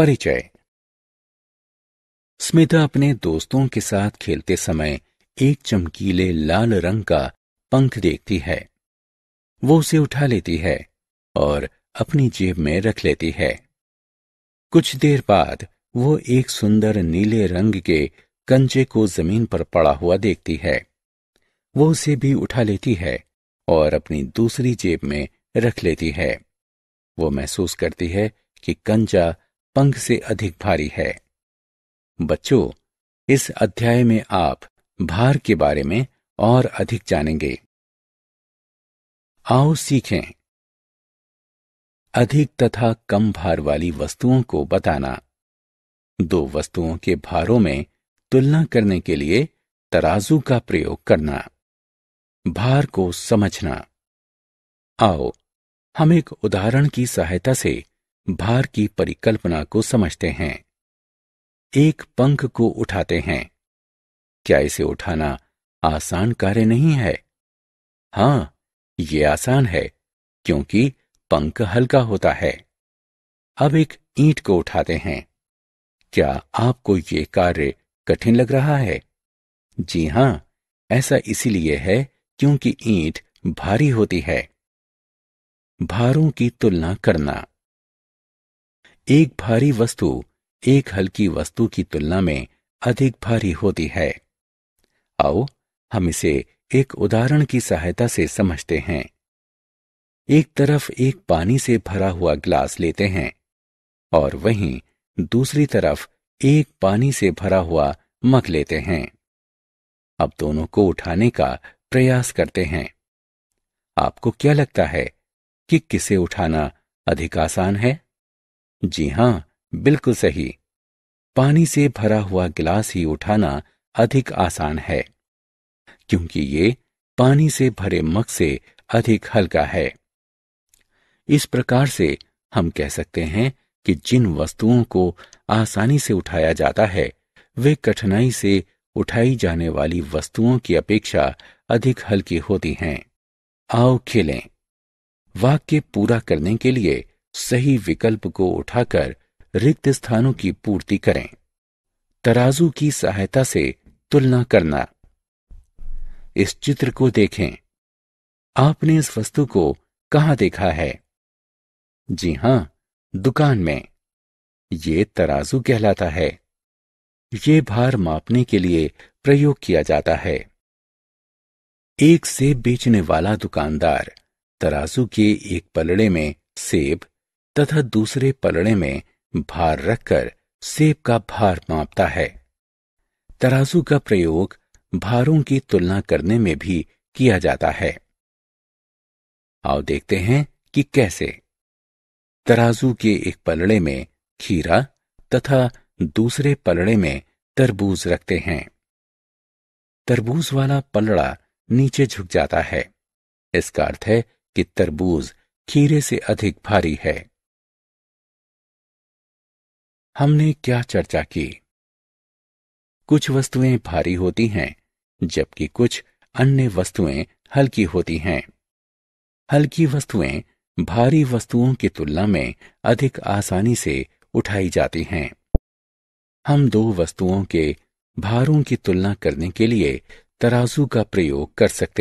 परिचय स्मिता अपने दोस्तों के साथ खेलते समय एक चमकीले लाल रंग का पंख देखती है वो उसे उठा लेती है और अपनी जेब में रख लेती है कुछ देर बाद वो एक सुंदर नीले रंग के कंचे को जमीन पर पड़ा हुआ देखती है वो उसे भी उठा लेती है और अपनी दूसरी जेब में रख लेती है वो महसूस करती है कि कंचा पंख से अधिक भारी है बच्चों इस अध्याय में आप भार के बारे में और अधिक जानेंगे आओ सीखें अधिक तथा कम भार वाली वस्तुओं को बताना दो वस्तुओं के भारों में तुलना करने के लिए तराजू का प्रयोग करना भार को समझना आओ हम एक उदाहरण की सहायता से भार की परिकल्पना को समझते हैं एक पंख को उठाते हैं क्या इसे उठाना आसान कार्य नहीं है हाँ ये आसान है क्योंकि पंख हल्का होता है अब एक ईंट को उठाते हैं क्या आपको ये कार्य कठिन लग रहा है जी हां ऐसा इसीलिए है क्योंकि ईंट भारी होती है भारों की तुलना करना एक भारी वस्तु एक हल्की वस्तु की तुलना में अधिक भारी होती है आओ हम इसे एक उदाहरण की सहायता से समझते हैं एक तरफ एक पानी से भरा हुआ ग्लास लेते हैं और वहीं दूसरी तरफ एक पानी से भरा हुआ मग लेते हैं अब दोनों को उठाने का प्रयास करते हैं आपको क्या लगता है कि किसे उठाना अधिक आसान है जी हाँ बिल्कुल सही पानी से भरा हुआ गिलास ही उठाना अधिक आसान है क्योंकि ये पानी से भरे मग से अधिक हल्का है इस प्रकार से हम कह सकते हैं कि जिन वस्तुओं को आसानी से उठाया जाता है वे कठिनाई से उठाई जाने वाली वस्तुओं की अपेक्षा अधिक हल्की होती हैं आओ खेलें वाक्य पूरा करने के लिए सही विकल्प को उठाकर रिक्त स्थानों की पूर्ति करें तराजू की सहायता से तुलना करना इस चित्र को देखें आपने इस वस्तु को कहा देखा है जी हां दुकान में ये तराजू कहलाता है ये भार मापने के लिए प्रयोग किया जाता है एक सेब बेचने वाला दुकानदार तराजू के एक पलड़े में सेब तथा दूसरे पलड़े में भार रखकर सेब का भार मापता है तराजू का प्रयोग भारों की तुलना करने में भी किया जाता है आओ देखते हैं कि कैसे तराजू के एक पलड़े में खीरा तथा दूसरे पलड़े में तरबूज रखते हैं तरबूज वाला पलड़ा नीचे झुक जाता है इसका अर्थ है कि तरबूज खीरे से अधिक भारी है हमने क्या चर्चा की कुछ वस्तुएं भारी होती हैं जबकि कुछ अन्य वस्तुएं हल्की होती हैं हल्की वस्तुएं भारी वस्तुओं की तुलना में अधिक आसानी से उठाई जाती हैं हम दो वस्तुओं के भारों की तुलना करने के लिए तराजू का प्रयोग कर सकते हैं